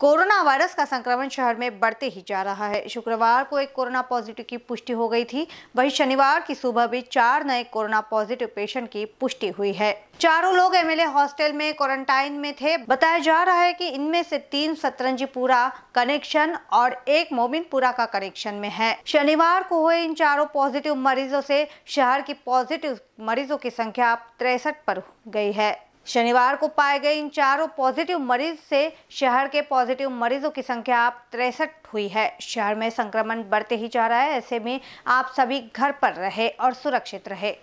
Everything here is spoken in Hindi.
कोरोना वायरस का संक्रमण शहर में बढ़ते ही जा रहा है शुक्रवार को एक कोरोना पॉजिटिव की पुष्टि हो गई थी वहीं शनिवार की सुबह भी चार नए कोरोना पॉजिटिव पेशेंट की पुष्टि हुई है चारों लोग एमएलए हॉस्टल में क्वारंटाइन में थे बताया जा रहा है कि इनमें से तीन सतरंजीपुरा कनेक्शन और एक मोमिनपुरा का कनेक्शन में है शनिवार को हुए इन चारों पॉजिटिव मरीजों से शहर की पॉजिटिव मरीजों की संख्या तिरसठ पर गई है शनिवार को पाए गए इन चारों पॉजिटिव मरीज से शहर के पॉजिटिव मरीजों की संख्या अब तिरसठ हुई है शहर में संक्रमण बढ़ते ही जा रहा है ऐसे में आप सभी घर पर रहे और सुरक्षित रहे